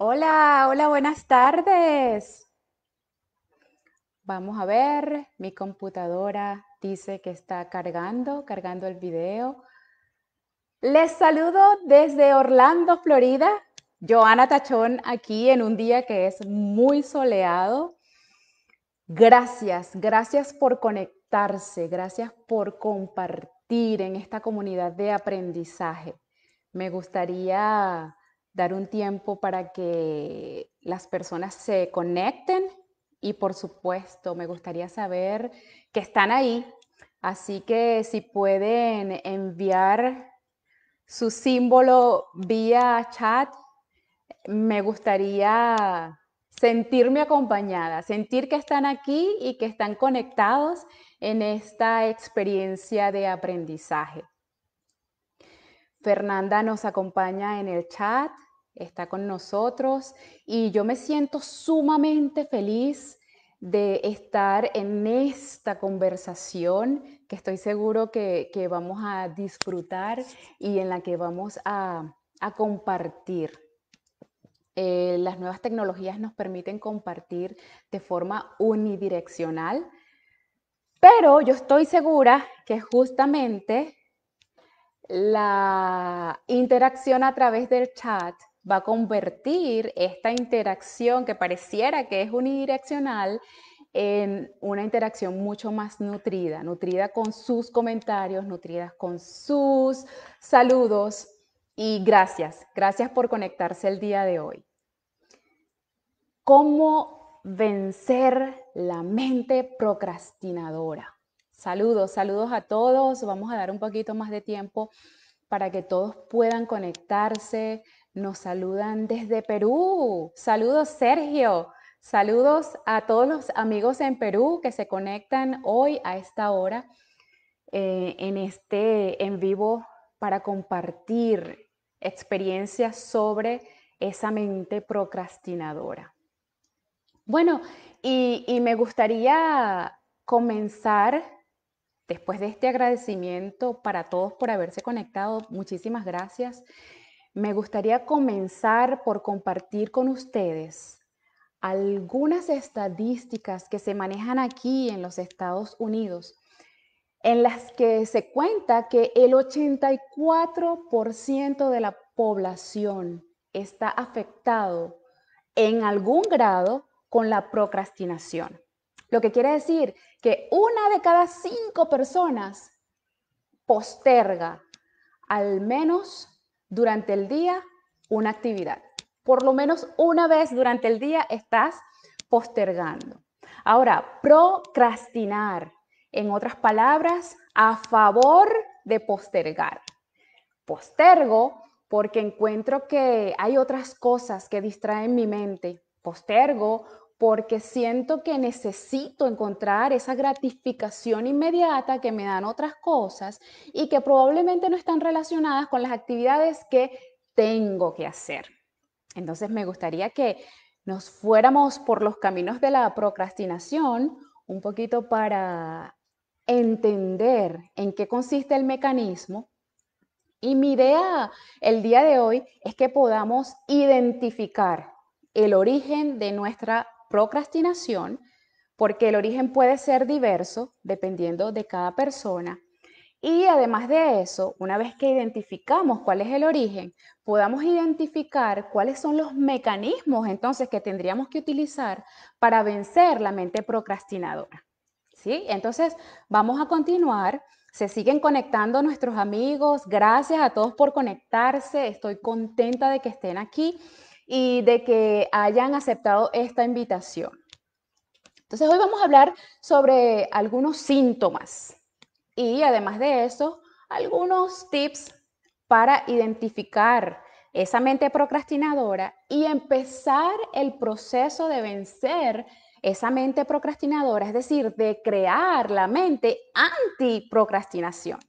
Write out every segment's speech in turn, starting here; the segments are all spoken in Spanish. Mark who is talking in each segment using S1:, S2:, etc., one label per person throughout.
S1: Hola, hola, buenas tardes. Vamos a ver, mi computadora dice que está cargando, cargando el video. Les saludo desde Orlando, Florida. Joana Tachón aquí en un día que es muy soleado. Gracias, gracias por conectarse, gracias por compartir en esta comunidad de aprendizaje. Me gustaría dar un tiempo para que las personas se conecten y por supuesto me gustaría saber que están ahí, así que si pueden enviar su símbolo vía chat, me gustaría sentirme acompañada, sentir que están aquí y que están conectados en esta experiencia de aprendizaje. Fernanda nos acompaña en el chat está con nosotros y yo me siento sumamente feliz de estar en esta conversación que estoy seguro que, vamos a disfrutar y en la que vamos a, compartir. Eh, las nuevas tecnologías nos permiten compartir de forma unidireccional, pero yo estoy segura que justamente la interacción a través del chat va a convertir esta interacción que pareciera que es unidireccional en una interacción mucho más nutrida, nutrida con sus comentarios, nutrida con sus saludos y gracias, gracias por conectarse el día de hoy. ¿Cómo vencer la mente procrastinadora? Saludos, saludos a todos. Vamos a dar un poquito más de tiempo para que todos puedan conectarse, nos saludan desde Perú. Saludos, Sergio. Saludos a todos los amigos en Perú que se conectan hoy a esta hora eh, en este en vivo para compartir experiencias sobre esa mente procrastinadora. Bueno, y me gustaría comenzar después de este agradecimiento para todos por haberse conectado. Muchísimas gracias. Me gustaría comenzar por compartir con ustedes algunas estadísticas que se manejan aquí en los Estados Unidos, en las que se cuenta que el 84% de la población está afectado en algún grado con la procrastinación. Lo que quiere decir que una de cada cinco personas posterga al menos durante el día una actividad. Por lo menos una vez durante el día estás postergando. Ahora, procrastinar, en otras palabras, a favor de postergar. Postergo porque encuentro que hay otras cosas que distraen mi mente. Postergo porque siento que necesito encontrar esa gratificación inmediata que me dan otras cosas y que probablemente no están relacionadas con las actividades que tengo que hacer. Entonces me gustaría que nos fuéramos por los caminos de la procrastinación un poquito para entender en qué consiste el mecanismo. Y mi idea el día de hoy es que podamos identificar el origen de nuestra procrastinación, porque el origen puede ser diverso dependiendo de cada persona. Y además de eso, una vez que identificamos cuál es el origen, podamos identificar cuáles son los mecanismos entonces que tendríamos que utilizar para vencer la mente procrastinadora. ¿Sí? Entonces, vamos a continuar. Se siguen conectando nuestros amigos. Gracias a todos por conectarse. Estoy contenta de que estén aquí y de que hayan aceptado esta invitación. Entonces hoy vamos a hablar sobre algunos síntomas y además de eso, algunos tips para identificar esa mente procrastinadora y empezar el proceso de vencer esa mente procrastinadora, es decir, de crear la mente antiprocrastinación.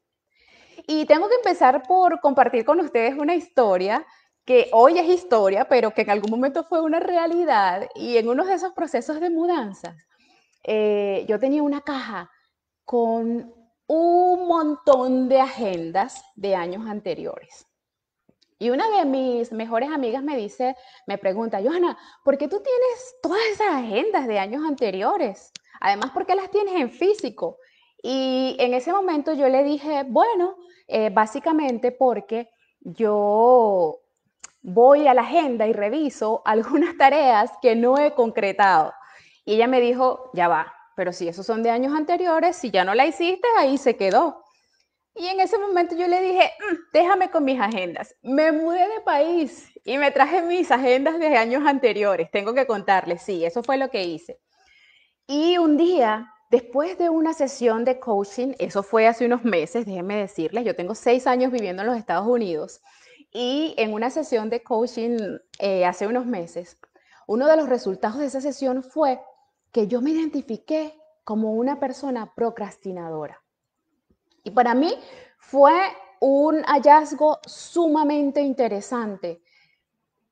S1: Y tengo que empezar por compartir con ustedes una historia que hoy es historia, pero que en algún momento fue una realidad. Y en uno de esos procesos de mudanzas, eh, yo tenía una caja con un montón de agendas de años anteriores. Y una de mis mejores amigas me dice, me pregunta, Johanna, ¿por qué tú tienes todas esas agendas de años anteriores? Además, ¿por qué las tienes en físico? Y en ese momento yo le dije, bueno, eh, básicamente porque yo voy a la agenda y reviso algunas tareas que no he concretado. Y ella me dijo, ya va, pero si esos son de años anteriores, si ya no la hiciste, ahí se quedó. Y en ese momento yo le dije, mm, déjame con mis agendas. Me mudé de país y me traje mis agendas de años anteriores. Tengo que contarles, sí, eso fue lo que hice. Y un día, después de una sesión de coaching, eso fue hace unos meses, déjenme decirles, yo tengo seis años viviendo en los Estados Unidos. Y en una sesión de coaching eh, hace unos meses, uno de los resultados de esa sesión fue que yo me identifiqué como una persona procrastinadora. Y para mí fue un hallazgo sumamente interesante,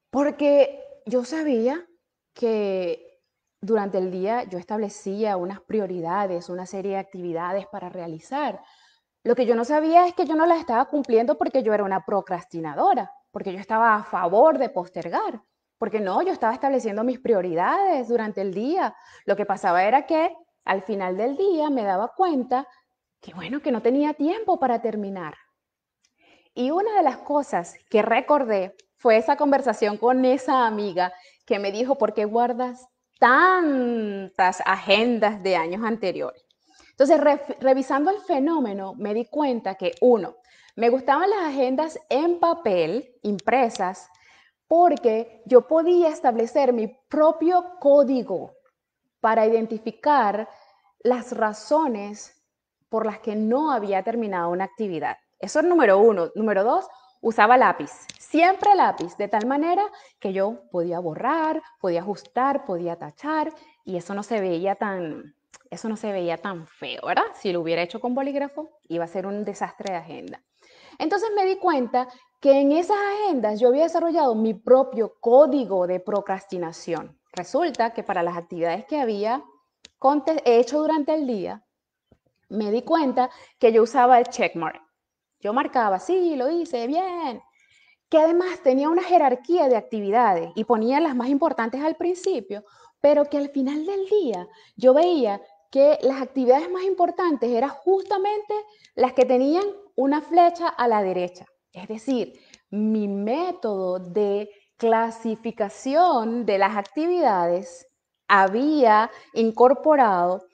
S1: porque yo sabía que durante el día yo establecía unas prioridades, una serie de actividades para realizar, lo que yo no sabía es que yo no la estaba cumpliendo porque yo era una procrastinadora, porque yo estaba a favor de postergar, porque no, yo estaba estableciendo mis prioridades durante el día. Lo que pasaba era que al final del día me daba cuenta que bueno, que no tenía tiempo para terminar. Y una de las cosas que recordé fue esa conversación con esa amiga que me dijo, ¿por qué guardas tantas agendas de años anteriores? Entonces, revisando el fenómeno, me di cuenta que, uno, me gustaban las agendas en papel, impresas, porque yo podía establecer mi propio código para identificar las razones por las que no había terminado una actividad. Eso es número uno. Número dos, usaba lápiz, siempre lápiz, de tal manera que yo podía borrar, podía ajustar, podía tachar, y eso no se veía tan, eso no se veía tan feo, ¿verdad? Si lo hubiera hecho con bolígrafo, iba a ser un desastre de agenda. Entonces me di cuenta que en esas agendas yo había desarrollado mi propio código de procrastinación. Resulta que para las actividades que había hecho durante el día, me di cuenta que yo usaba el checkmark. Yo marcaba, sí, lo hice, bien. Que además tenía una jerarquía de actividades y ponía las más importantes al principio, pero que al final del día yo veía que las actividades más importantes eran justamente las que tenían una flecha a la derecha. Es decir, mi método de clasificación de las actividades había incorporado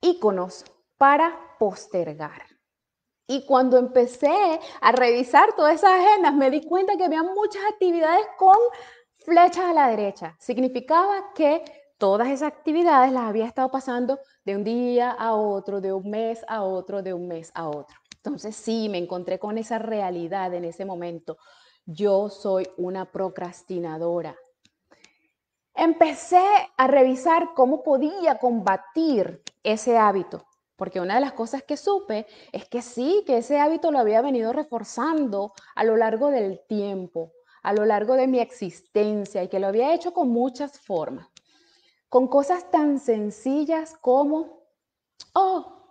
S1: iconos para postergar. Y cuando empecé a revisar todas esas agendas, me di cuenta que había muchas actividades con flechas a la derecha. Significaba que todas esas actividades las había estado pasando de un día a otro, de un mes a otro, de un mes a otro. Entonces sí, me encontré con esa realidad en ese momento. Yo soy una procrastinadora. Empecé a revisar cómo podía combatir ese hábito, porque una de las cosas que supe es que sí, que ese hábito lo había venido reforzando a lo largo del tiempo, a lo largo de mi existencia y que lo había hecho con muchas formas con cosas tan sencillas como, oh,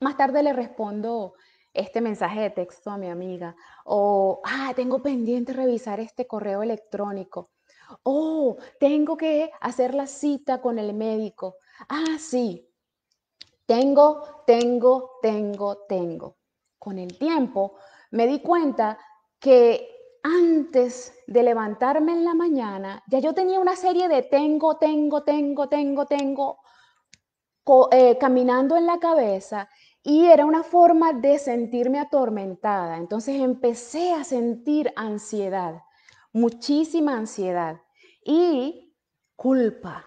S1: más tarde le respondo este mensaje de texto a mi amiga, o, ah, tengo pendiente revisar este correo electrónico, o, tengo que hacer la cita con el médico, ah, sí, tengo, tengo, tengo, tengo. Con el tiempo me di cuenta que antes de levantarme en la mañana, ya yo tenía una serie de tengo, tengo, tengo, tengo, tengo eh, caminando en la cabeza y era una forma de sentirme atormentada. Entonces empecé a sentir ansiedad, muchísima ansiedad y culpa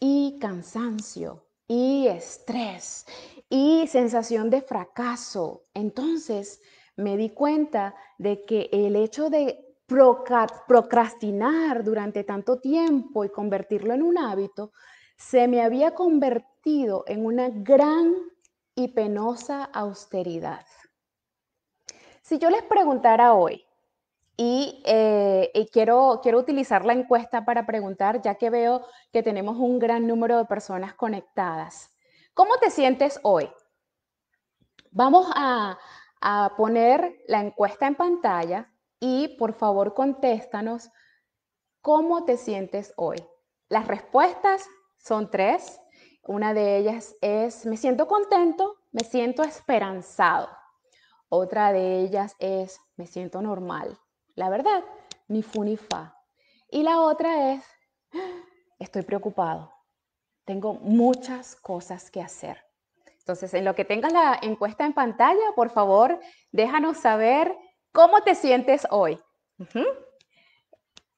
S1: y cansancio y estrés y sensación de fracaso. Entonces, me di cuenta de que el hecho de procrastinar durante tanto tiempo y convertirlo en un hábito, se me había convertido en una gran y penosa austeridad. Si yo les preguntara hoy, y, eh, quiero, quiero utilizar la encuesta para preguntar, ya que veo que tenemos un gran número de personas conectadas, ¿cómo te sientes hoy? Vamos a, a poner la encuesta en pantalla y por favor contéstanos cómo te sientes hoy. Las respuestas son tres. Una de ellas es me siento contento, me siento esperanzado. Otra de ellas es me siento normal. La verdad, ni fu ni fa. Y la otra es ¡Ah! estoy preocupado. Tengo muchas cosas que hacer. Entonces, en lo que tengas la encuesta en pantalla, por favor, déjanos saber cómo te sientes hoy.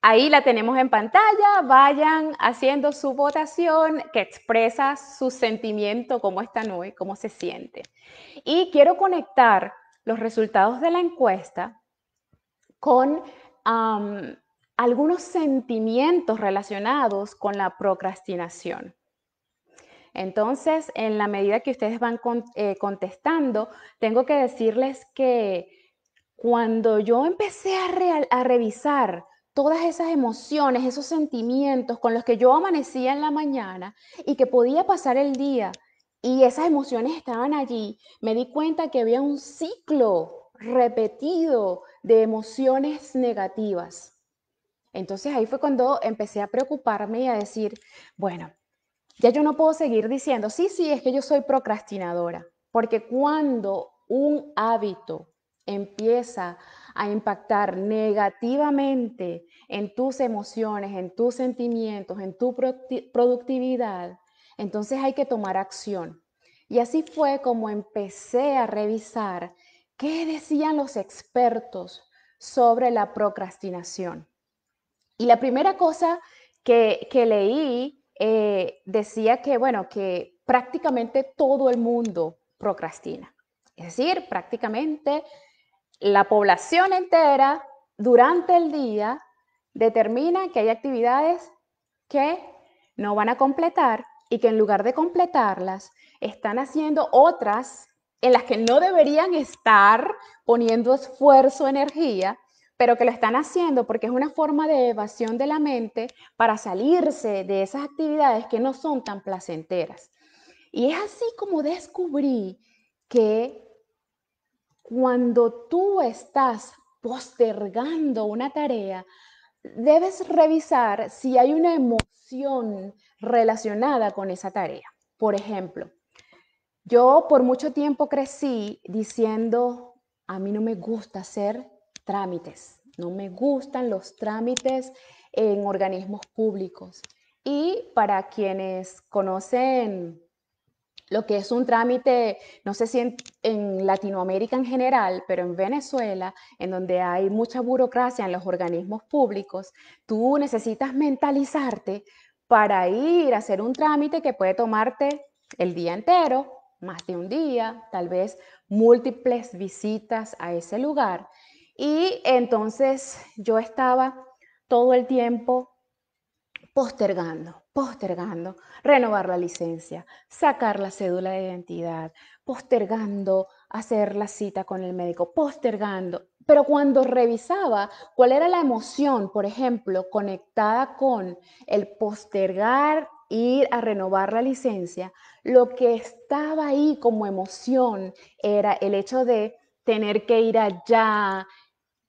S1: Ahí la tenemos en pantalla, vayan haciendo su votación que expresa su sentimiento, cómo están hoy, cómo se siente. Y quiero conectar los resultados de la encuesta con algunos sentimientos relacionados con la procrastinación. Entonces, en la medida que ustedes van eh, contestando, tengo que decirles que cuando yo empecé a, a revisar todas esas emociones, esos sentimientos con los que yo amanecía en la mañana y que podía pasar el día y esas emociones estaban allí, me di cuenta que había un ciclo repetido de emociones negativas. Entonces ahí fue cuando empecé a preocuparme y a decir, bueno, ya yo no puedo seguir diciendo, sí, sí, es que yo soy procrastinadora, porque cuando un hábito empieza a impactar negativamente en tus emociones, en tus sentimientos, en tu productividad, entonces hay que tomar acción. Y así fue como empecé a revisar qué decían los expertos sobre la procrastinación. Y la primera cosa que, que leí eh, decía que, bueno, que prácticamente todo el mundo procrastina. Es decir, prácticamente la población entera durante el día determina que hay actividades que no van a completar y que en lugar de completarlas están haciendo otras en las que no deberían estar poniendo esfuerzo, energía, pero que lo están haciendo porque es una forma de evasión de la mente para salirse de esas actividades que no son tan placenteras. Y es así como descubrí que cuando tú estás postergando una tarea, debes revisar si hay una emoción relacionada con esa tarea. Por ejemplo, yo por mucho tiempo crecí diciendo, a mí no me gusta hacer trámites. No me gustan los trámites en organismos públicos. Y para quienes conocen lo que es un trámite, no sé si en, Latinoamérica en general, pero en Venezuela, en donde hay mucha burocracia en los organismos públicos, tú necesitas mentalizarte para ir a hacer un trámite que puede tomarte el día entero, más de un día, tal vez múltiples visitas a ese lugar. Y entonces yo estaba todo el tiempo postergando, postergando, renovar la licencia, sacar la cédula de identidad, postergando hacer la cita con el médico, postergando. Pero cuando revisaba cuál era la emoción, por ejemplo, conectada con el postergar ir a renovar la licencia, lo que estaba ahí como emoción era el hecho de tener que ir allá,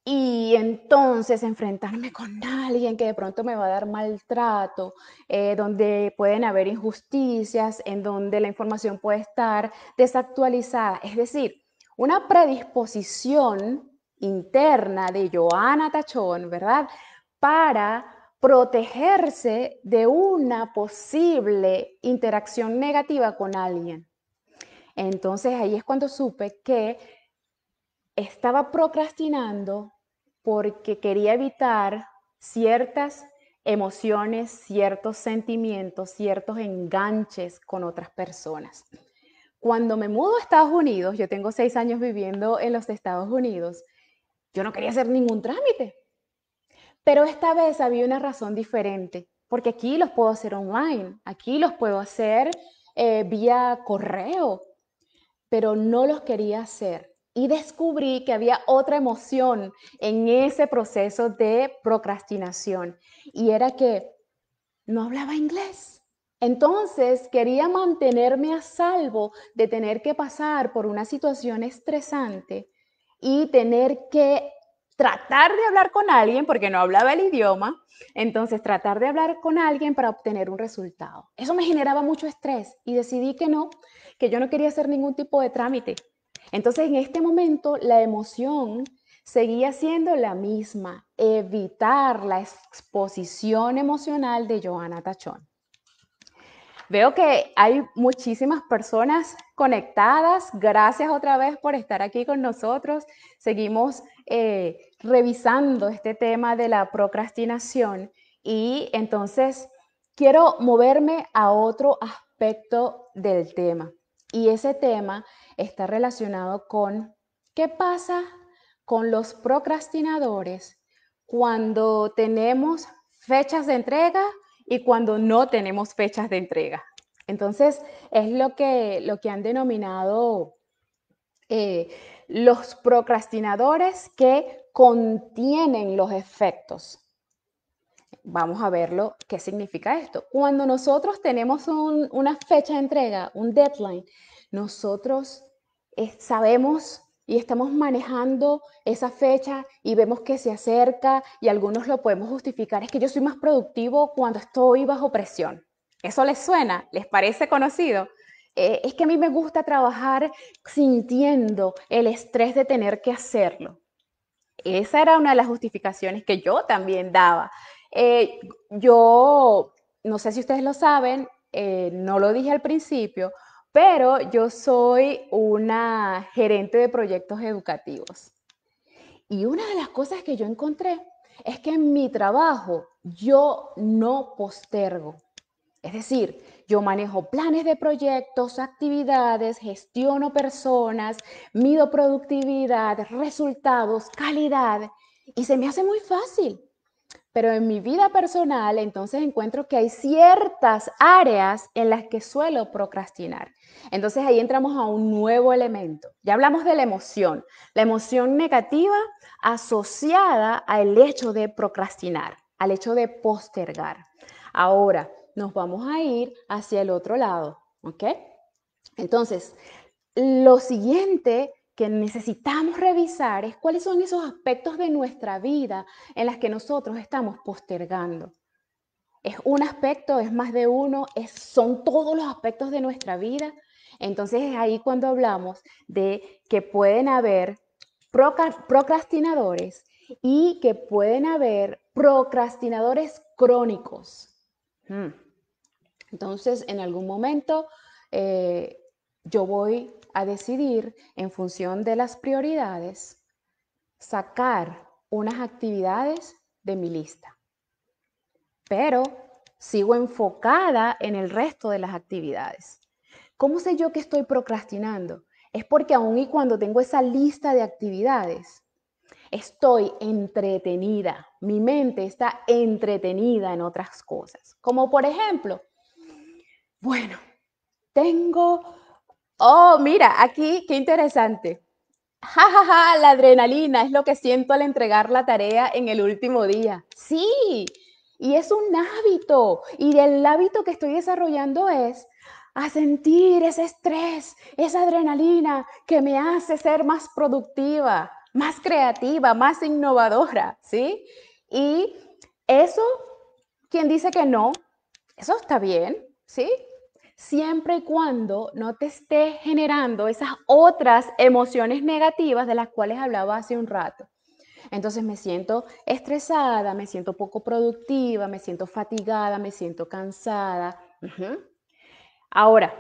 S1: y entonces enfrentarme con alguien que de pronto me va a dar maltrato, eh, donde pueden haber injusticias, en donde la información puede estar desactualizada. Es decir, una predisposición interna de Joana Tachón, ¿verdad? Para protegerse de una posible interacción negativa con alguien. Entonces ahí es cuando supe que estaba procrastinando porque quería evitar ciertas emociones, ciertos sentimientos, ciertos enganches con otras personas. Cuando me mudo a Estados Unidos, yo tengo seis años viviendo en los Estados Unidos, yo no quería hacer ningún trámite. Pero esta vez había una razón diferente, porque aquí los puedo hacer online, aquí los puedo hacer eh, vía correo, pero no los quería hacer y descubrí que había otra emoción en ese proceso de procrastinación y era que no hablaba inglés. Entonces quería mantenerme a salvo de tener que pasar por una situación estresante y tener que tratar de hablar con alguien porque no hablaba el idioma. Entonces tratar de hablar con alguien para obtener un resultado. Eso me generaba mucho estrés y decidí que no, que yo no quería hacer ningún tipo de trámite entonces, en este momento, la emoción seguía siendo la misma, evitar la exposición emocional de Joana Tachón. Veo que hay muchísimas personas conectadas. Gracias otra vez por estar aquí con nosotros. Seguimos eh, revisando este tema de la procrastinación y entonces quiero moverme a otro aspecto del tema. Y ese tema está relacionado con qué pasa con los procrastinadores cuando tenemos fechas de entrega y cuando no tenemos fechas de entrega. Entonces, es lo que, lo que han denominado eh, los procrastinadores que contienen los efectos. Vamos a verlo, qué significa esto. Cuando nosotros tenemos una fecha de entrega, un deadline, nosotros sabemos y estamos manejando esa fecha y vemos que se acerca y algunos lo podemos justificar, es que yo soy más productivo cuando estoy bajo presión. ¿Eso les suena? ¿Les parece conocido? Eh, es que a mí me gusta trabajar sintiendo el estrés de tener que hacerlo. Esa era una de las justificaciones que yo también daba. Eh, yo, no sé si ustedes lo saben, eh, no lo dije al principio, pero yo soy una gerente de proyectos educativos. Y una de las cosas que yo encontré es que en mi trabajo yo no postergo. Es decir, yo manejo planes de proyectos, actividades, gestiono personas, mido productividad, resultados, calidad. Y se me hace muy fácil. Pero en mi vida personal, entonces encuentro que hay ciertas áreas en las que suelo procrastinar. Entonces ahí entramos a un nuevo elemento. Ya hablamos de la emoción, la emoción negativa asociada al hecho de procrastinar, al hecho de postergar. Ahora nos vamos a ir hacia el otro lado, ¿ok? Entonces, lo siguiente que necesitamos revisar es cuáles son esos aspectos de nuestra vida en las que nosotros estamos postergando. Es un aspecto, es más de uno, es, son todos los aspectos de nuestra vida. Entonces es ahí cuando hablamos de que pueden haber procrastinadores y que pueden haber procrastinadores crónicos. Hmm. Entonces, en algún momento eh, yo voy a decidir en función de las prioridades sacar unas actividades de mi lista. Pero sigo enfocada en el resto de las actividades. ¿Cómo sé yo que estoy procrastinando? Es porque aun y cuando tengo esa lista de actividades, estoy entretenida, mi mente está entretenida en otras cosas. Como por ejemplo, bueno, tengo Oh, mira, aquí, qué interesante. Ja, ja, ja, la adrenalina es lo que siento al entregar la tarea en el último día. Sí, y es un hábito. Y el hábito que estoy desarrollando es a sentir ese estrés, esa adrenalina que me hace ser más productiva, más creativa, más innovadora, ¿sí? Y eso, quien dice que no, eso está bien, ¿sí? siempre y cuando no te esté generando esas otras emociones negativas de las cuales hablaba hace un rato. Entonces me siento estresada, me siento poco productiva, me siento fatigada, me siento cansada. Ahora,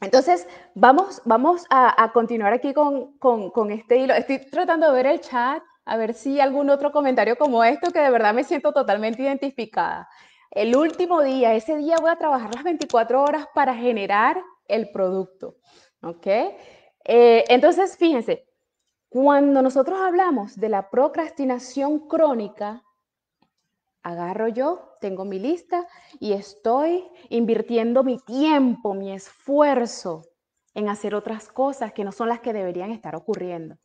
S1: entonces vamos, vamos a, continuar aquí con, con este hilo. Estoy tratando de ver el chat, a ver si algún otro comentario como esto, que de verdad me siento totalmente identificada el último día, ese día voy a trabajar las 24 horas para generar el producto. ¿Ok? Eh, entonces, fíjense, cuando nosotros hablamos de la procrastinación crónica, agarro yo, tengo mi lista y estoy invirtiendo mi tiempo, mi esfuerzo en hacer otras cosas que no son las que deberían estar ocurriendo.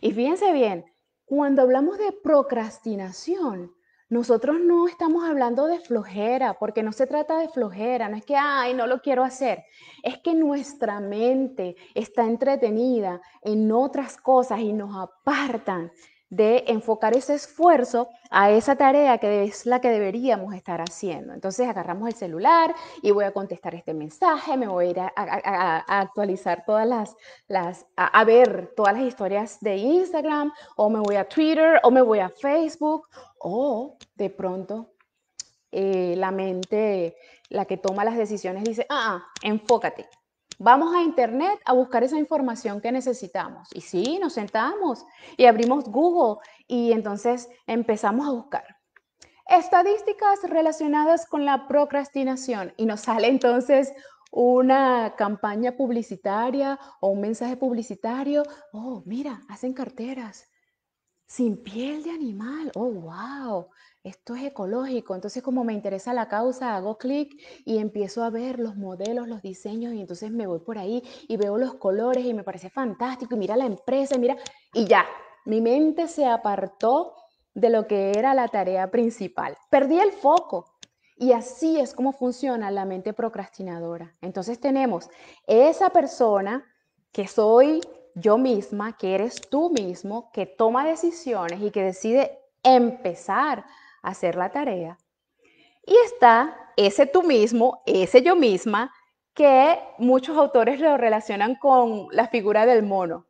S1: Y fíjense bien, cuando hablamos de procrastinación, nosotros no estamos hablando de flojera, porque no se trata de flojera, no es que, ay, no lo quiero hacer, es que nuestra mente está entretenida en otras cosas y nos apartan de enfocar ese esfuerzo a esa tarea que es la que deberíamos estar haciendo. Entonces agarramos el celular y voy a contestar este mensaje, me voy a ir a, actualizar todas las, las a, ver todas las historias de Instagram, o me voy a Twitter, o me voy a Facebook, o de pronto eh, la mente, la que toma las decisiones, dice, ah, ah enfócate, Vamos a Internet a buscar esa información que necesitamos. Y sí, nos sentamos y abrimos Google y entonces empezamos a buscar estadísticas relacionadas con la procrastinación y nos sale entonces una campaña publicitaria o un mensaje publicitario. Oh, mira, hacen carteras sin piel de animal. Oh, wow esto es ecológico, entonces como me interesa la causa, hago clic y empiezo a ver los modelos, los diseños y entonces me voy por ahí y veo los colores y me parece fantástico y mira la empresa y mira y ya, mi mente se apartó de lo que era la tarea principal, perdí el foco. Y así es como funciona la mente procrastinadora. Entonces tenemos esa persona que soy yo misma, que eres tú mismo, que toma decisiones y que decide empezar hacer la tarea. Y está ese tú mismo, ese yo misma, que muchos autores lo relacionan con la figura del mono,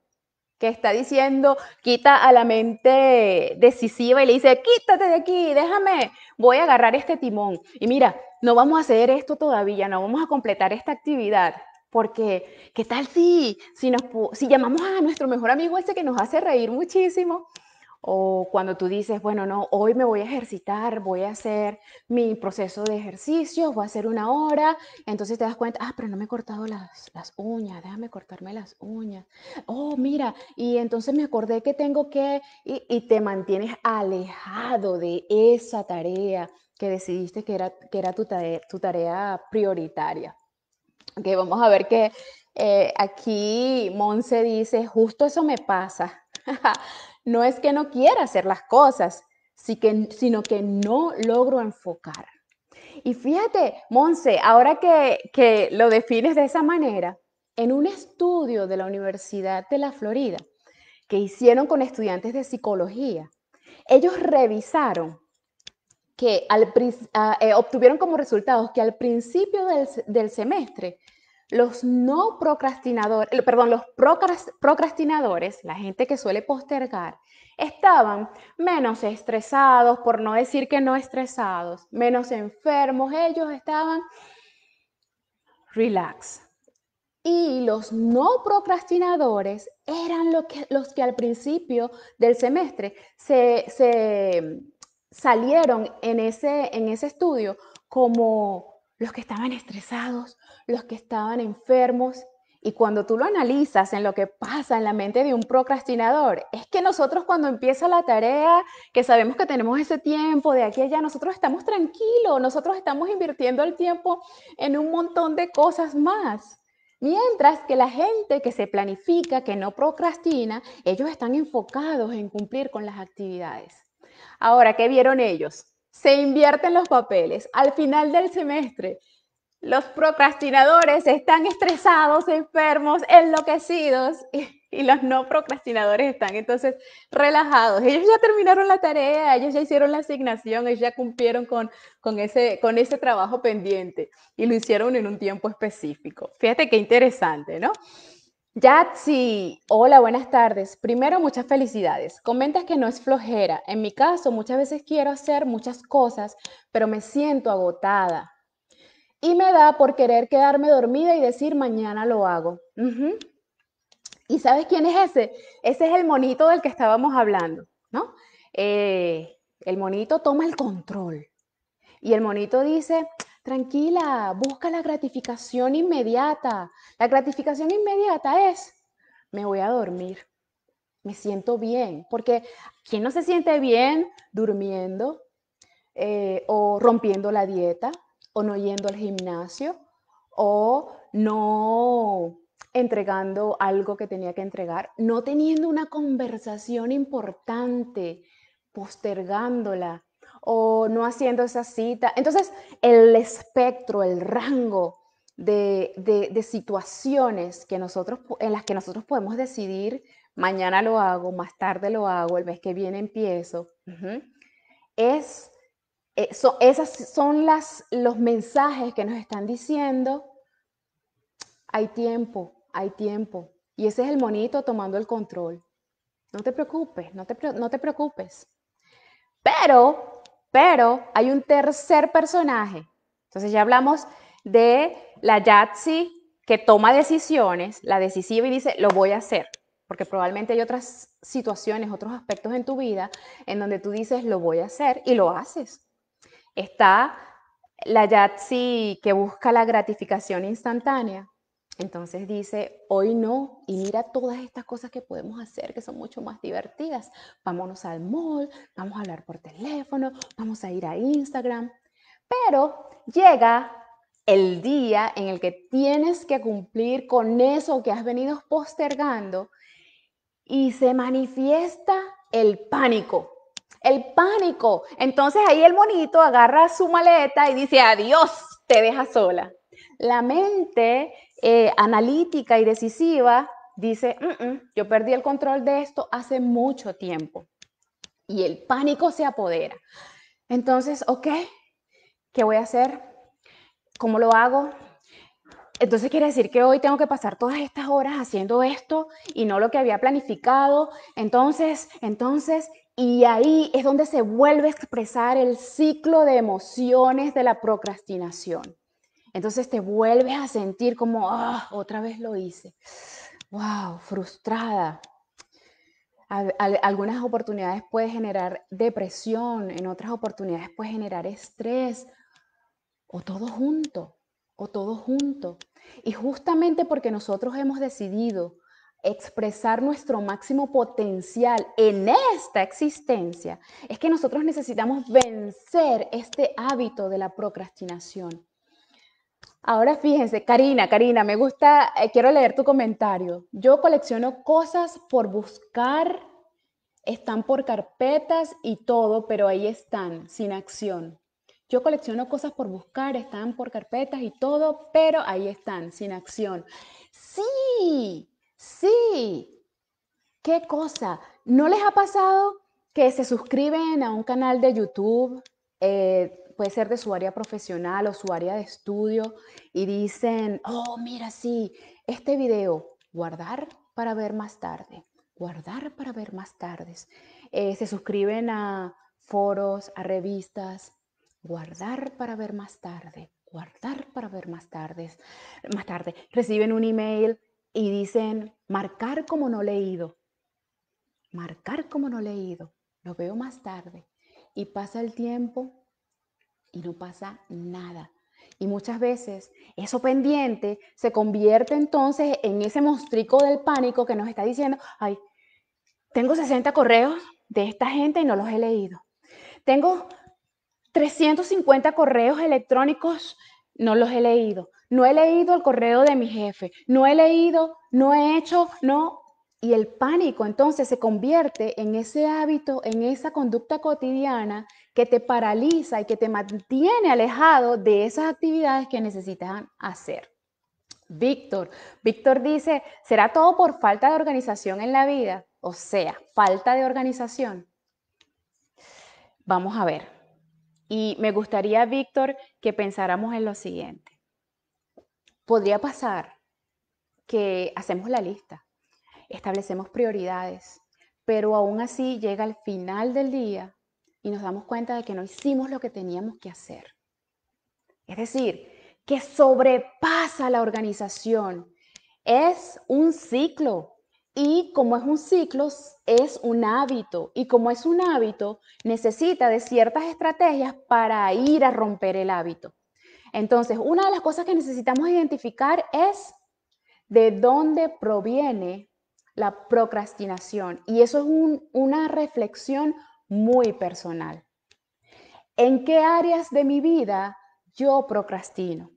S1: que está diciendo, quita a la mente decisiva y le dice, quítate de aquí, déjame, voy a agarrar este timón. Y mira, no vamos a hacer esto todavía, no vamos a completar esta actividad, porque ¿qué tal si, si, nos, si llamamos a nuestro mejor amigo ese que nos hace reír muchísimo o cuando tú dices, bueno, no, hoy me voy a ejercitar, voy a hacer mi proceso de ejercicio, voy a hacer una hora, entonces te das cuenta, ah, pero no me he cortado las, las uñas, déjame cortarme las uñas, oh, mira, y entonces me acordé que tengo que, y, y te mantienes alejado de esa tarea que decidiste que era, que era tu, tarea, tu tarea prioritaria. Ok, vamos a ver que eh, aquí Monse dice, justo eso me pasa. no es que no quiera hacer las cosas, sino que no logro enfocar. Y fíjate, Monse, ahora que, lo defines de esa manera, en un estudio de la Universidad de la Florida que hicieron con estudiantes de psicología, ellos revisaron que ah, eh, obtuvieron como resultados que al principio del semestre los no procrastinadores, perdón, los procrastinadores, la gente que suele postergar, estaban menos estresados, por no decir que no estresados, menos enfermos, ellos estaban relax. Y los no procrastinadores eran que, los que al principio del semestre se, salieron en ese, en ese estudio como los que estaban estresados, los que estaban enfermos. Y cuando tú lo analizas en lo que pasa en la mente de un procrastinador, es que nosotros cuando empieza la tarea, que sabemos que tenemos ese tiempo de aquí a allá, nosotros estamos tranquilos, nosotros estamos invirtiendo el tiempo en un montón de cosas más. Mientras que la gente que se planifica, que no procrastina, ellos están enfocados en cumplir con las actividades. Ahora, ¿qué vieron ellos? se invierten los papeles. Al final del semestre, los procrastinadores están estresados, enfermos, enloquecidos y, los no procrastinadores están entonces relajados. Ellos ya terminaron la tarea, ellos ya hicieron la asignación, ellos ya cumplieron con, con, ese, con ese trabajo pendiente y lo hicieron en un tiempo específico. Fíjate qué interesante, ¿no? Yatsi, hola, buenas tardes. Primero, muchas felicidades. Comentas que no es flojera. En mi caso, muchas veces quiero hacer muchas cosas, pero me siento agotada. Y me da por querer quedarme dormida y decir mañana lo hago. ¿Y sabes quién es ese? Ese es el monito del que estábamos hablando, ¿no? Eh, el monito toma el control. Y el monito dice, Tranquila, busca la gratificación inmediata. La gratificación inmediata es, me voy a dormir, me siento bien, porque ¿quién no se siente bien durmiendo eh, o rompiendo la dieta o no yendo al gimnasio o no entregando algo que tenía que entregar, no teniendo una conversación importante, postergándola, o no haciendo esa cita. Entonces, el espectro, el rango de, de, situaciones que nosotros, en las que nosotros podemos decidir, mañana lo hago, más tarde lo hago, el mes que viene empiezo, Esos es, eh, esas son las, los mensajes que nos están diciendo, hay tiempo, hay tiempo. Y ese es el monito tomando el control. No te preocupes, no te, no te preocupes. Pero pero hay un tercer personaje. Entonces ya hablamos de la Yatsi que toma decisiones, la decisiva y dice, lo voy a hacer. Porque probablemente hay otras situaciones, otros aspectos en tu vida en donde tú dices, lo voy a hacer y lo haces. Está la Yatsi que busca la gratificación instantánea, entonces dice, hoy no, y mira todas estas cosas que podemos hacer que son mucho más divertidas. Vámonos al mall, vamos a hablar por teléfono, vamos a ir a Instagram. Pero llega el día en el que tienes que cumplir con eso que has venido postergando y se manifiesta el pánico. El pánico. Entonces ahí el monito agarra su maleta y dice, adiós, te deja sola. La mente eh, analítica y decisiva, dice, mm, mm, yo perdí el control de esto hace mucho tiempo. Y el pánico se apodera. Entonces, ok, ¿qué voy a hacer? ¿Cómo lo hago? Entonces quiere decir que hoy tengo que pasar todas estas horas haciendo esto y no lo que había planificado. Entonces, entonces, y ahí es donde se vuelve a expresar el ciclo de emociones de la procrastinación. Entonces te vuelves a sentir como, ah, otra vez lo hice. Wow, frustrada. algunas oportunidades puede generar depresión, en otras oportunidades puede generar estrés, o todo junto, o todo junto. Y justamente porque nosotros hemos decidido expresar nuestro máximo potencial en esta existencia, es que nosotros necesitamos vencer este hábito de la procrastinación. Ahora fíjense, Karina, Karina, me gusta, eh, quiero leer tu comentario. Yo colecciono cosas por buscar, están por carpetas y todo, pero ahí están, sin acción. Yo colecciono cosas por buscar, están por carpetas y todo, pero ahí están, sin acción. Sí, sí. ¿Qué cosa? ¿No les ha pasado que se suscriben a un canal de YouTube? Eh, puede ser de su área profesional o su área de estudio y dicen, oh, mira, sí, este video, guardar para ver más tarde, guardar para ver más tardes. Eh, se suscriben a foros, a revistas, guardar para ver más tarde, guardar para ver más tardes, más tarde. Reciben un email y dicen, marcar como no leído, marcar como no leído, lo veo más tarde. Y pasa el tiempo y no pasa nada. Y muchas veces eso pendiente se convierte entonces en ese monstrico del pánico que nos está diciendo, ay, tengo 60 correos de esta gente y no los he leído. Tengo 350 correos electrónicos, no los he leído. No he leído el correo de mi jefe, no he leído, no he hecho, no. Y el pánico entonces se convierte en ese hábito, en esa conducta cotidiana que te paraliza y que te mantiene alejado de esas actividades que necesitas hacer. Víctor, Víctor dice, ¿será todo por falta de organización en la vida? O sea, falta de organización. Vamos a ver. Y me gustaría, Víctor, que pensáramos en lo siguiente. Podría pasar que hacemos la lista, establecemos prioridades, pero aún así llega al final del día y nos damos cuenta de que no hicimos lo que teníamos que hacer. Es decir, que sobrepasa la organización. Es un ciclo y como es un ciclo, es un hábito y como es un hábito, necesita de ciertas estrategias para ir a romper el hábito. Entonces, una de las cosas que necesitamos identificar es de dónde proviene la procrastinación. Y eso es una reflexión muy personal. ¿En qué áreas de mi vida yo procrastino?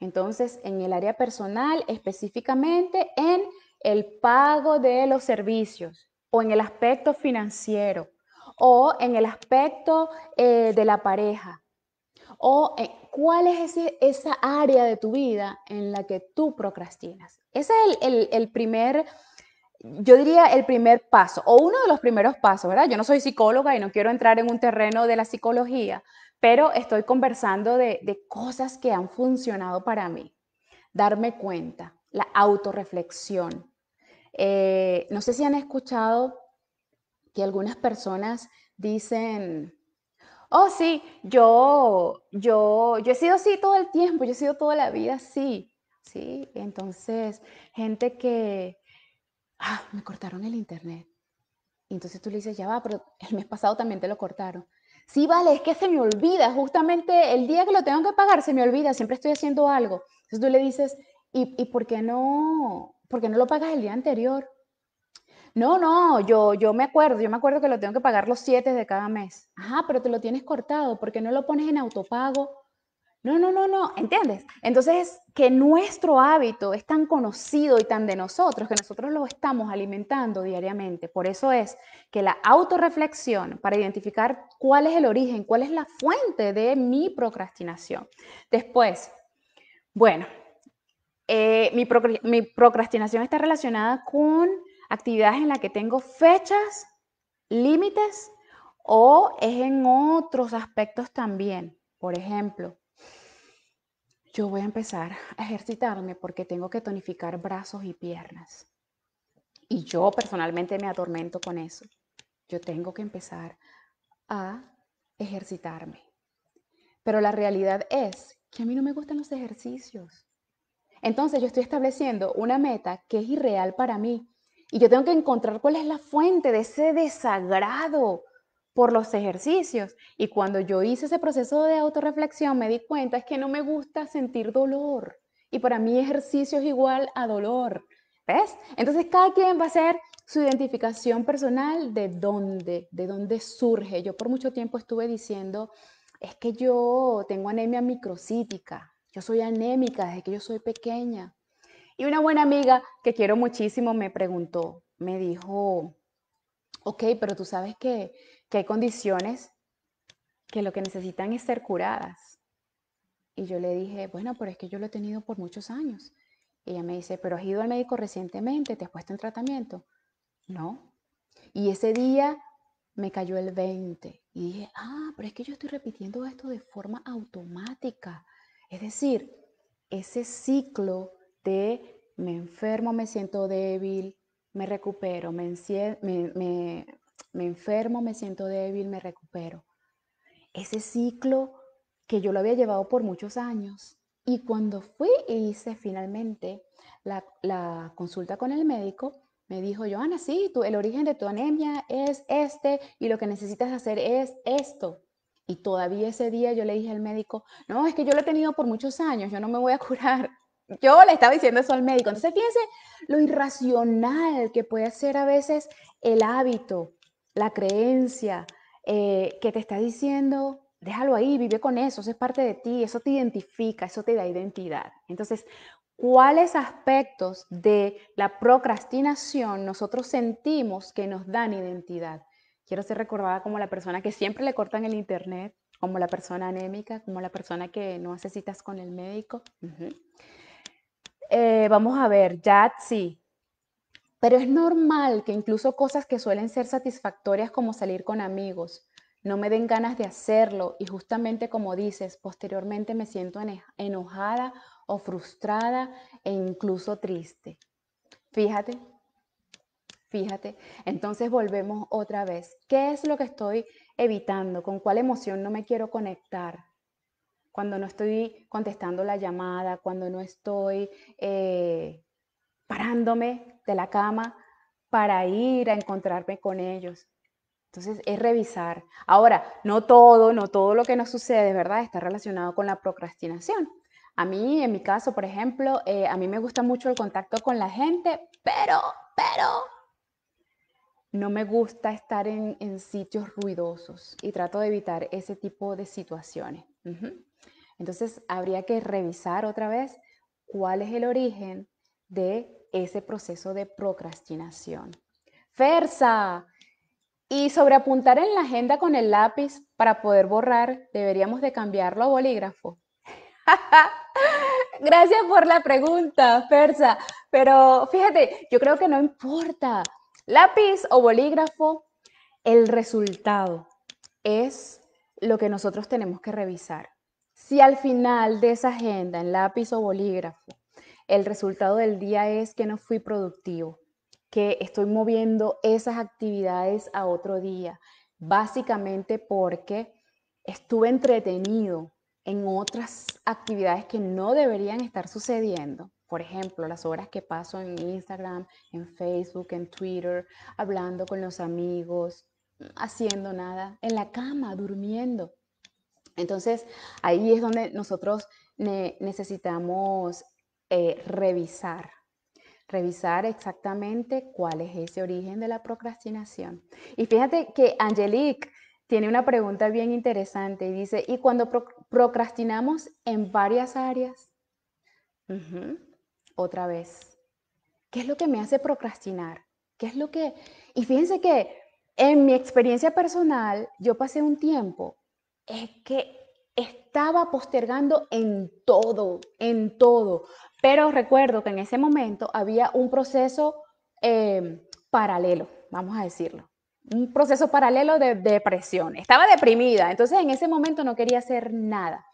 S1: Entonces, en el área personal, específicamente en el pago de los servicios o en el aspecto financiero o en el aspecto eh, de la pareja o eh, cuál es esa área de tu vida en la que tú procrastinas. Ese es el, el primer yo diría el primer paso, o uno de los primeros pasos, ¿verdad? Yo no soy psicóloga y no quiero entrar en un terreno de la psicología, pero estoy conversando de, cosas que han funcionado para mí. Darme cuenta, la autorreflexión. Eh, no sé si han escuchado que algunas personas dicen, oh sí, yo, yo, yo he sido así todo el tiempo, yo he sido toda la vida así, ¿sí? Entonces, gente que, ah, me cortaron el internet. Y entonces tú le dices, ya va, pero el mes pasado también te lo cortaron. Sí, vale, es que se me olvida, justamente el día que lo tengo que pagar se me olvida, siempre estoy haciendo algo. Entonces tú le dices, ¿y, y por, qué no, por no lo pagas el día anterior? No, no, yo, yo me acuerdo, yo me acuerdo que lo tengo que pagar los siete de cada mes. Ajá, pero te lo tienes cortado, ¿por qué no lo pones en autopago? No, no, no, no, ¿entiendes? Entonces, que nuestro hábito es tan conocido y tan de nosotros, que nosotros lo estamos alimentando diariamente. Por eso es que la autorreflexión para identificar cuál es el origen, cuál es la fuente de mi procrastinación. Después, bueno, eh, mi procrastinación está relacionada con actividades en las que tengo fechas, límites o es en otros aspectos también. Por ejemplo, yo voy a empezar a ejercitarme porque tengo que tonificar brazos y piernas. Y yo personalmente me atormento con eso. Yo tengo que empezar a ejercitarme. Pero la realidad es que a mí no me gustan los ejercicios. Entonces yo estoy estableciendo una meta que es irreal para mí. Y yo tengo que encontrar cuál es la fuente de ese desagrado, por los ejercicios. Y cuando yo hice ese proceso de autorreflexión, me di cuenta es que no me gusta sentir dolor. Y para mí ejercicio es igual a dolor. ¿Ves? Entonces cada quien va a hacer su identificación personal de dónde, de dónde surge. Yo por mucho tiempo estuve diciendo, es que yo tengo anemia microcítica, yo soy anémica desde que yo soy pequeña. Y una buena amiga que quiero muchísimo me preguntó, me dijo, ok, pero tú sabes que que hay condiciones que lo que necesitan es ser curadas. Y yo le dije, bueno, pero es que yo lo he tenido por muchos años. ella me dice, pero has ido al médico recientemente, te has puesto en tratamiento. No. Y ese día me cayó el 20 y dije, ah, pero es que yo estoy repitiendo esto de forma automática. Es decir, ese ciclo de me enfermo, me siento débil, me recupero, me, me, me, me enfermo, me siento débil, me recupero. Ese ciclo que yo lo había llevado por muchos años. Y cuando fui e hice finalmente la, consulta con el médico, me dijo, Joana, sí, tú, el origen de tu anemia es este y lo que necesitas hacer es esto. Y todavía ese día yo le dije al médico, no, es que yo lo he tenido por muchos años, yo no me voy a curar. Yo le estaba diciendo eso al médico. Entonces, fíjense lo irracional que puede ser a veces el hábito, la creencia eh, que te está diciendo, déjalo ahí, vive con eso, eso es parte de ti, eso te identifica, eso te da identidad. Entonces, ¿cuáles aspectos de la procrastinación nosotros sentimos que nos dan identidad? Quiero ser recordada como la persona que siempre le cortan el internet, como la persona anémica, como la persona que no hace citas con el médico. Eh, vamos a ver, Yatsi, pero es normal que incluso cosas que suelen ser satisfactorias como salir con amigos, no me den ganas de hacerlo y justamente como dices, posteriormente me siento enojada o frustrada e incluso triste. Fíjate, fíjate. Entonces volvemos otra vez. ¿Qué es lo que estoy evitando? ¿Con cuál emoción no me quiero conectar? Cuando no estoy contestando la llamada, cuando no estoy eh, parándome de la cama para ir a encontrarme con ellos. Entonces es revisar. Ahora, no todo, no todo lo que nos sucede, ¿verdad? Está relacionado con la procrastinación. A mí, en mi caso, por ejemplo, eh, a mí me gusta mucho el contacto con la gente, pero, pero, no me gusta estar en, sitios ruidosos y trato de evitar ese tipo de situaciones. Entonces, habría que revisar otra vez cuál es el origen de ese proceso de procrastinación. Fersa, Y sobre apuntar en la agenda con el lápiz para poder borrar, deberíamos de cambiarlo a bolígrafo. Gracias por la pregunta, Fersa, Pero fíjate, yo creo que no importa. Lápiz o bolígrafo, el resultado es lo que nosotros tenemos que revisar. Si al final de esa agenda, en lápiz o bolígrafo, el resultado del día es que no fui productivo, que estoy moviendo esas actividades a otro día, básicamente porque estuve entretenido en otras actividades que no deberían estar sucediendo. Por ejemplo, las horas que paso en Instagram, en Facebook, en Twitter, hablando con los amigos, haciendo nada, en la cama, durmiendo. Entonces, ahí es donde nosotros necesitamos eh, revisar, revisar exactamente cuál es ese origen de la procrastinación. Y fíjate que Angelique tiene una pregunta bien interesante y dice, ¿y cuando procrastinamos en varias áreas? Otra vez, ¿qué es lo que me hace procrastinar? ¿Qué es lo que... Y fíjense que en mi experiencia personal, yo pasé un tiempo, es que estaba postergando en todo, en todo. Pero recuerdo que en ese momento había un proceso em, paralelo, vamos a decirlo, un proceso paralelo de, depresión. Estaba deprimida, entonces en ese momento no quería hacer nada.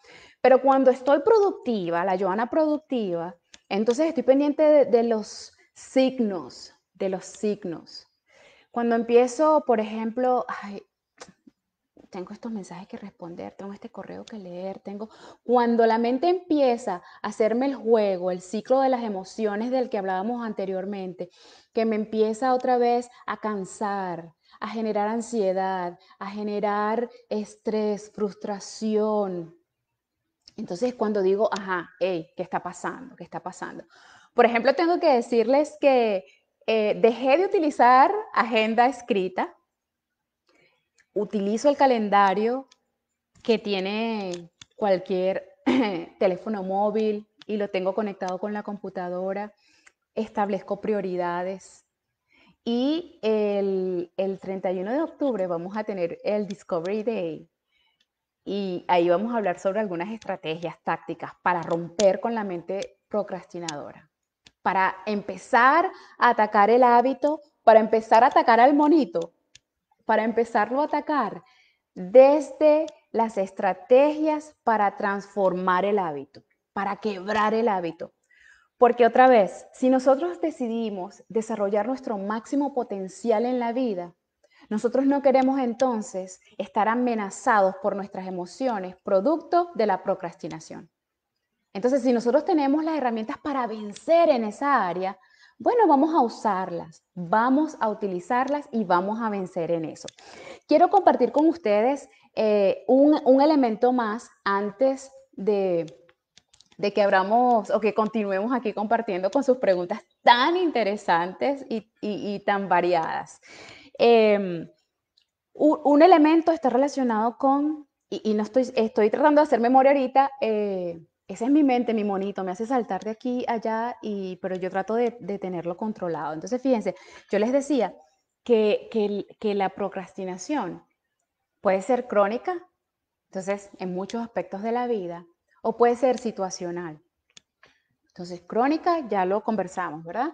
S1: Pero cuando estoy productiva, la Joana productiva, entonces estoy pendiente de, los signos, de los signos. Cuando empiezo, por ejemplo, tengo estos mensajes que responder, tengo este correo que leer, tengo... Cuando la mente empieza a hacerme el juego, el ciclo de las emociones del que hablábamos anteriormente, que me empieza otra vez a cansar, a generar ansiedad, a generar estrés, frustración. Entonces cuando digo, ajá, hey, ¿qué está pasando? ¿Qué está pasando? Por ejemplo, tengo que decirles que eh, dejé de utilizar agenda escrita utilizo el calendario que tiene cualquier teléfono móvil y lo tengo conectado con la computadora, establezco prioridades. Y el, el 31 de octubre vamos a tener el Discovery Day, y ahí vamos a hablar sobre algunas estrategias tácticas para romper con la mente procrastinadora, para empezar a atacar el hábito, para empezar a atacar al monito, para empezarlo a atacar desde las estrategias para transformar el hábito, para quebrar el hábito. Porque otra vez, si nosotros decidimos desarrollar nuestro máximo potencial en la vida, nosotros no queremos entonces estar amenazados por nuestras emociones, producto de la procrastinación. Entonces, si nosotros tenemos las herramientas para vencer en esa área, bueno, vamos a usarlas, vamos a utilizarlas y vamos a vencer en eso. Quiero compartir con ustedes eh, un, elemento más antes de, que abramos o que continuemos aquí compartiendo con sus preguntas tan interesantes y, tan variadas. Em, un, elemento está relacionado con, y, no estoy, estoy tratando de hacer memoria ahorita, eh, esa es mi mente, mi monito, me hace saltar de aquí allá, y, pero yo trato de, tenerlo controlado. Entonces, fíjense, yo les decía que, la procrastinación puede ser crónica, entonces en muchos aspectos de la vida, o puede ser situacional. Entonces, crónica, ya lo conversamos, ¿verdad?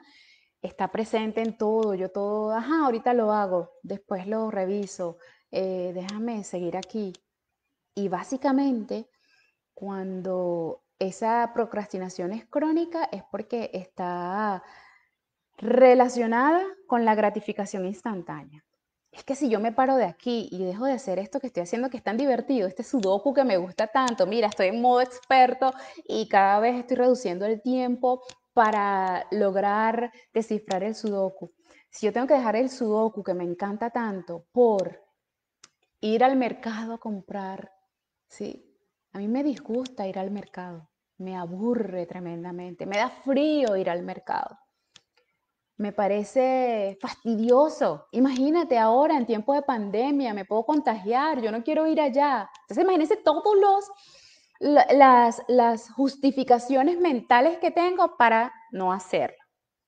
S1: Está presente en todo, yo todo, ajá, ahorita lo hago, después lo reviso, eh, déjame seguir aquí. Y básicamente cuando esa procrastinación es crónica es porque está relacionada con la gratificación instantánea. Es que si yo me paro de aquí y dejo de hacer esto que estoy haciendo, que es tan divertido, este sudoku que me gusta tanto, mira, estoy en modo experto y cada vez estoy reduciendo el tiempo para lograr descifrar el sudoku. Si yo tengo que dejar el sudoku que me encanta tanto por ir al mercado a comprar, ¿sí? A mí me disgusta ir al mercado, me aburre tremendamente, me da frío ir al mercado. Me parece fastidioso. Imagínate ahora en tiempo de pandemia, me puedo contagiar, yo no quiero ir allá. Entonces imagínense todos los las, justificaciones mentales que tengo para no hacerlo,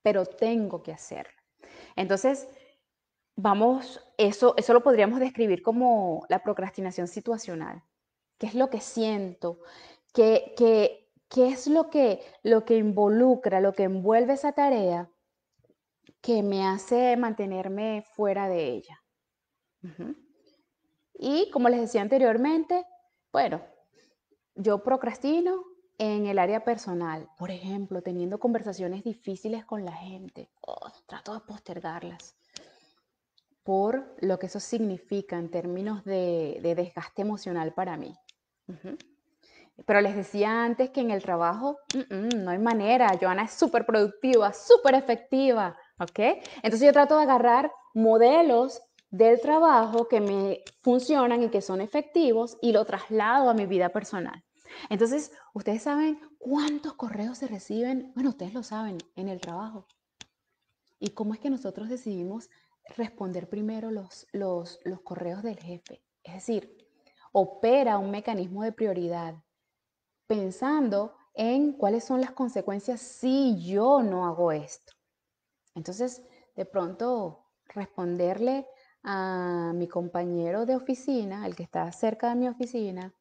S1: pero tengo que hacerlo. Entonces, vamos, eso, eso lo podríamos describir como la procrastinación situacional qué es lo que siento, qué, es lo que, lo que involucra, lo que envuelve esa tarea que me hace mantenerme fuera de ella. Y como les decía anteriormente, bueno, yo procrastino en el área personal, por ejemplo, teniendo conversaciones difíciles con la gente, oh, trato de postergarlas por lo que eso significa en términos de desgaste emocional para mí. Pero les decía antes que en el trabajo no hay manera. Joana es súper productiva, súper efectiva. ¿Ok? Entonces yo trato de agarrar modelos del trabajo que me funcionan y que son efectivos y lo traslado a mi vida personal. Entonces, ustedes saben cuántos correos se reciben, bueno, ustedes lo saben, en el trabajo. ¿Y cómo es que nosotros decidimos responder primero los, los, los correos del jefe? Es decir, opera un mecanismo de prioridad, pensando en cuáles son las consecuencias si yo no hago esto. Entonces, de pronto, responderle a mi compañero de oficina, el que está cerca de mi oficina,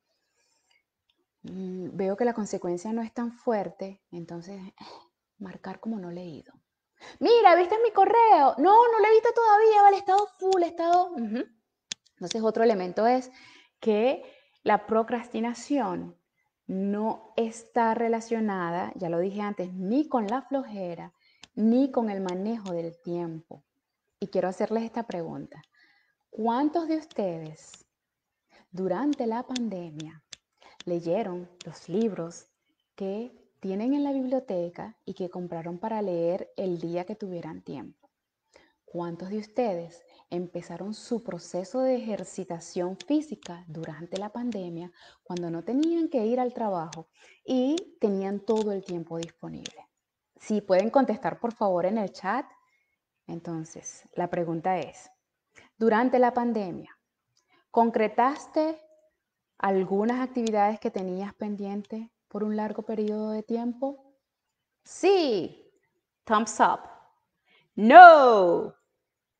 S1: mm, veo que la consecuencia no es tan fuerte, entonces marcar como no leído. Mira, ¿viste mi correo? No, no lo he visto todavía, vale, he estado full, he estado... Entonces otro elemento es que la procrastinación no está relacionada, ya lo dije antes, ni con la flojera, ni con el manejo del tiempo. Y quiero hacerles esta pregunta. ¿Cuántos de ustedes durante la pandemia leyeron los libros que tienen en la biblioteca y que compraron para leer el día que tuvieran tiempo? ¿Cuántos de ustedes empezaron su proceso de ejercitación física durante la pandemia, cuando no tenían que ir al trabajo y tenían todo el tiempo disponible. Si pueden contestar por favor en el chat. Entonces, la pregunta es, durante la pandemia, ¿concretaste algunas actividades que tenías pendiente por un largo periodo de tiempo? Sí, thumbs up. No,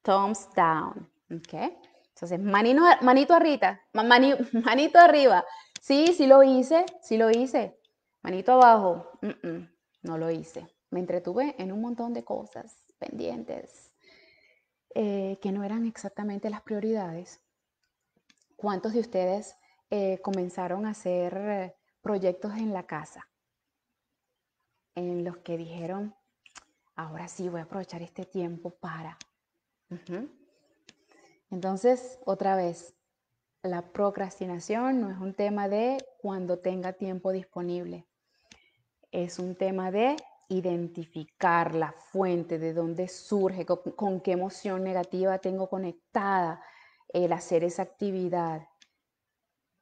S1: thumbs down. Okay. Entonces, manito, manito arriba, manito arriba. Sí, sí lo hice, sí lo hice. Manito abajo, no lo hice. Me entretuve en un montón de cosas pendientes eh, que no eran exactamente las prioridades. ¿Cuántos de ustedes eh, comenzaron a hacer eh, proyectos en la casa en los que dijeron, ahora sí voy a aprovechar este tiempo para entonces, otra vez, la procrastinación no es un tema de cuando tenga tiempo disponible. Es un tema de identificar la fuente, de dónde surge, con qué emoción negativa tengo conectada el hacer esa actividad,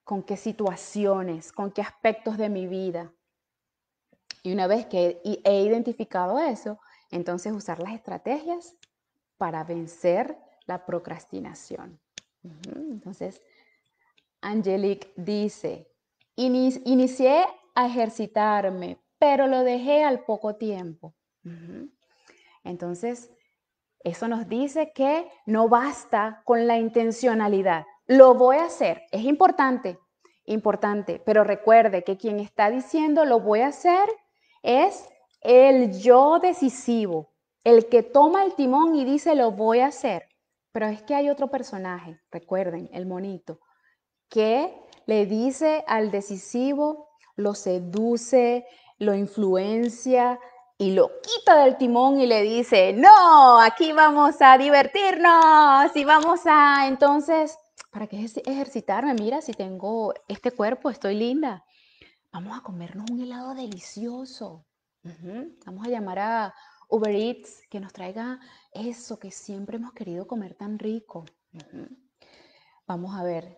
S1: con qué situaciones, con qué aspectos de mi vida. Y una vez que he identificado eso, entonces usar las estrategias para vencer la procrastinación. Entonces, Angelique dice, inicié a ejercitarme, pero lo dejé al poco tiempo. Entonces, eso nos dice que no basta con la intencionalidad. Lo voy a hacer, es importante, importante, pero recuerde que quien está diciendo lo voy a hacer es el yo decisivo, el que toma el timón y dice lo voy a hacer. Pero es que hay otro personaje, recuerden, el monito, que le dice al decisivo, lo seduce, lo influencia y lo quita del timón y le dice, no, aquí vamos a divertirnos y vamos a, entonces, ¿para qué ejercitarme? Mira, si tengo este cuerpo, estoy linda. Vamos a comernos un helado delicioso. Vamos a llamar a Uber Eats, que nos traiga eso que siempre hemos querido comer tan rico. Vamos a ver.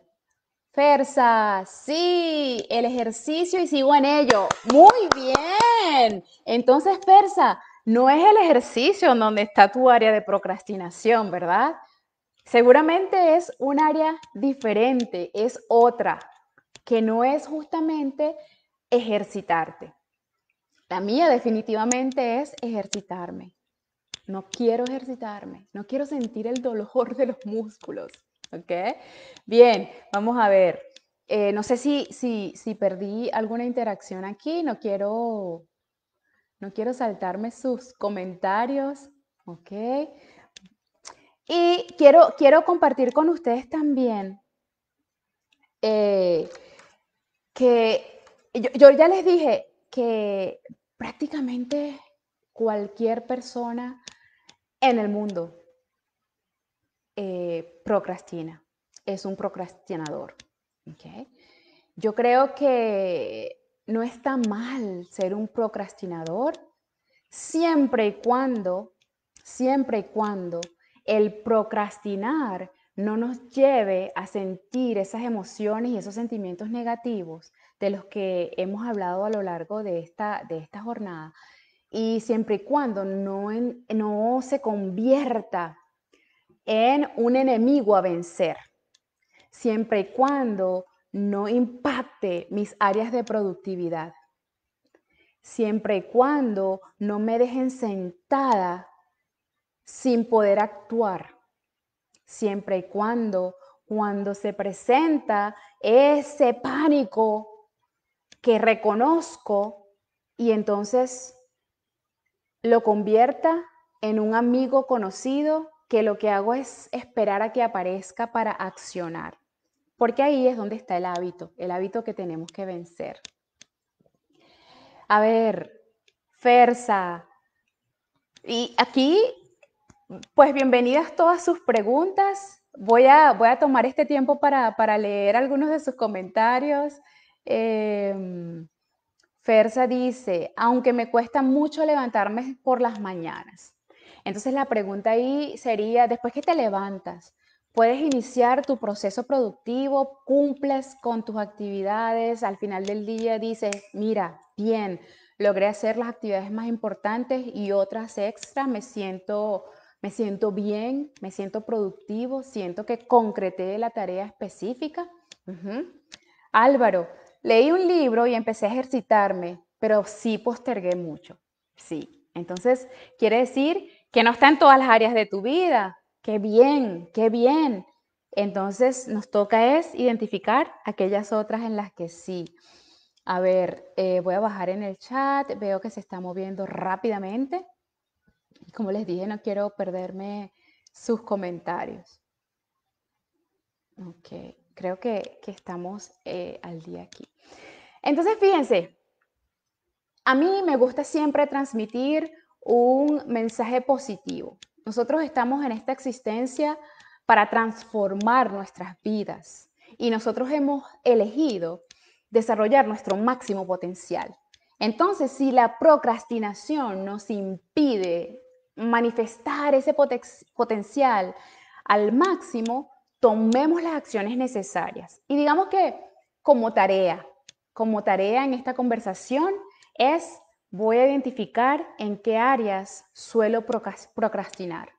S1: Fersa, sí, el ejercicio y sigo en ello. Muy bien. Entonces, Persa, no es el ejercicio donde está tu área de procrastinación, ¿verdad? Seguramente es un área diferente, es otra, que no es justamente ejercitarte. La mía definitivamente es ejercitarme. No quiero ejercitarme, no quiero sentir el dolor de los músculos. ¿Ok? Bien, vamos a ver. Eh, no sé si, si, si perdí alguna interacción aquí, no quiero, no quiero saltarme sus comentarios. ¿Ok? Y quiero, quiero compartir con ustedes también eh, que yo ya les dije que prácticamente cualquier persona en el mundo eh, procrastina, es un procrastinador. Yo creo que no está mal ser un procrastinador siempre y cuando, siempre y cuando el procrastinar no nos lleve a sentir esas emociones y esos sentimientos negativos de los que hemos hablado a lo largo de esta, de esta jornada. Y siempre y cuando no, no se convierta en un enemigo a vencer, siempre y cuando no impacte mis áreas de productividad, siempre y cuando no me dejen sentada sin poder actuar, siempre y cuando cuando se presenta ese pánico que reconozco y entonces lo convierta en un amigo conocido que lo que hago es esperar a que aparezca para accionar. Porque ahí es donde está el hábito, el hábito que tenemos que vencer. A ver, Fersa, y aquí, pues bienvenidas todas sus preguntas. Voy a, voy a tomar este tiempo para, para leer algunos de sus comentarios. Eh, em, Fersa dice, aunque me cuesta mucho levantarme por las mañanas. Entonces la pregunta ahí sería, después que te levantas, puedes iniciar tu proceso productivo, cumples con tus actividades, al final del día dices, mira, bien, logré hacer las actividades más importantes y otras extra, me siento, me siento bien, me siento productivo, siento que concreté la tarea específica. Álvaro, leí un libro y empecé a ejercitarme, pero sí postergué mucho. Sí. Entonces, quiere decir que no está en todas las áreas de tu vida. Qué bien, qué bien. Entonces, nos toca es identificar aquellas otras en las que sí. A ver, eh, voy a bajar en el chat, veo que se está moviendo rápidamente. Como les dije, no quiero perderme sus comentarios. Ok, creo que, estamos eh, al día aquí. Entonces, fíjense, a mí me gusta siempre transmitir un mensaje positivo. Nosotros estamos en esta existencia para transformar nuestras vidas y nosotros hemos elegido desarrollar nuestro máximo potencial. Entonces, si la procrastinación nos impide manifestar ese potencial al máximo, tomemos las acciones necesarias. Y digamos que como tarea, como tarea en esta conversación es voy a identificar en qué áreas suelo procrastinar.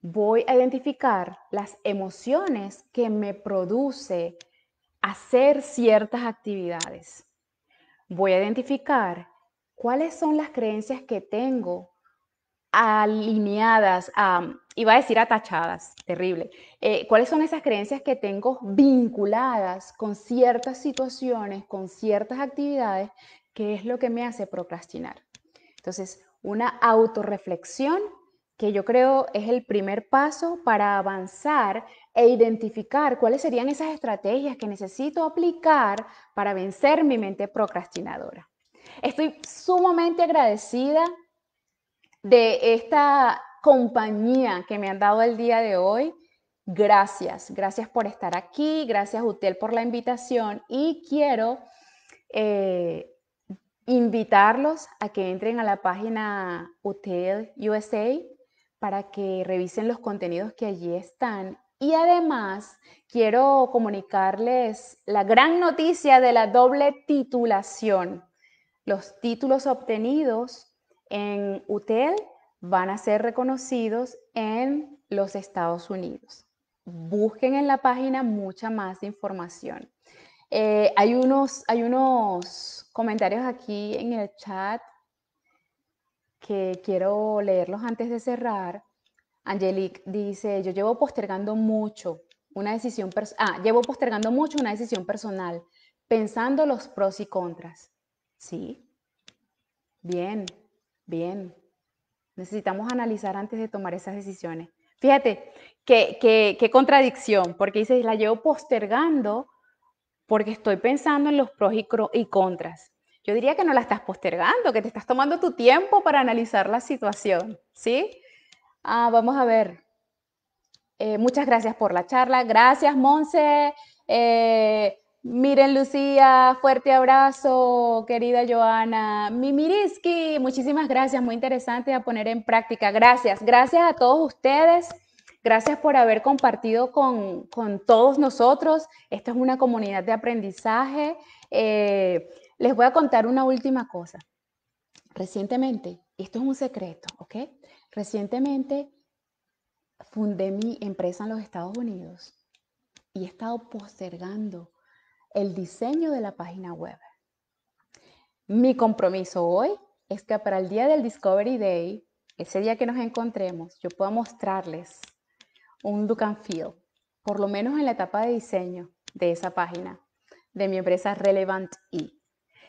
S1: Voy a identificar las emociones que me produce hacer ciertas actividades. Voy a identificar cuáles son las creencias que tengo alineadas a iba a decir atachadas, terrible. Eh, ¿Cuáles son esas creencias que tengo vinculadas con ciertas situaciones, con ciertas actividades? ¿Qué es lo que me hace procrastinar? Entonces, una autorreflexión que yo creo es el primer paso para avanzar e identificar cuáles serían esas estrategias que necesito aplicar para vencer mi mente procrastinadora. Estoy sumamente agradecida de esta compañía que me han dado el día de hoy. Gracias, gracias por estar aquí, gracias Utel por la invitación y quiero eh, invitarlos a que entren a la página Utel USA para que revisen los contenidos que allí están. Y además quiero comunicarles la gran noticia de la doble titulación. Los títulos obtenidos en UTEL van a ser reconocidos en los Estados Unidos. Busquen en la página mucha más información. Eh, hay, unos, hay unos comentarios aquí en el chat que quiero leerlos antes de cerrar. Angelique dice, yo llevo postergando mucho una decisión, ah, llevo postergando mucho una decisión personal, pensando los pros y contras. Sí, bien, bien, Necesitamos analizar antes de tomar esas decisiones. Fíjate, qué, qué, contradicción, porque dices, la llevo postergando porque estoy pensando en los pros y, contras. Yo diría que no la estás postergando, que te estás tomando tu tiempo para analizar la situación, ¿sí? Ah, vamos a ver. Eh, muchas gracias por la charla. Gracias, Monse. Eh, Miren, Lucía, fuerte abrazo, querida Joana. Mimiriski, muchísimas gracias, muy interesante a poner en práctica. Gracias, gracias a todos ustedes. Gracias por haber compartido con, todos nosotros. Esta es una comunidad de aprendizaje. Eh, les voy a contar una última cosa. Recientemente, esto es un secreto, ¿ok? Recientemente fundé mi empresa en los Estados Unidos y he estado postergando el diseño de la página web. Mi compromiso hoy es que para el día del Discovery Day, ese día que nos encontremos, yo pueda mostrarles un look and feel, por lo menos en la etapa de diseño de esa página de mi empresa Relevant E.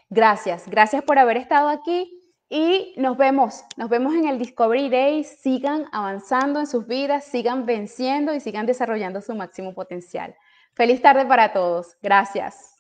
S1: Gracias, gracias por haber estado aquí y nos vemos, nos vemos en el Discovery Day. Sigan avanzando en sus vidas, sigan venciendo y sigan desarrollando su máximo potencial. Feliz tarde para todos. Gracias.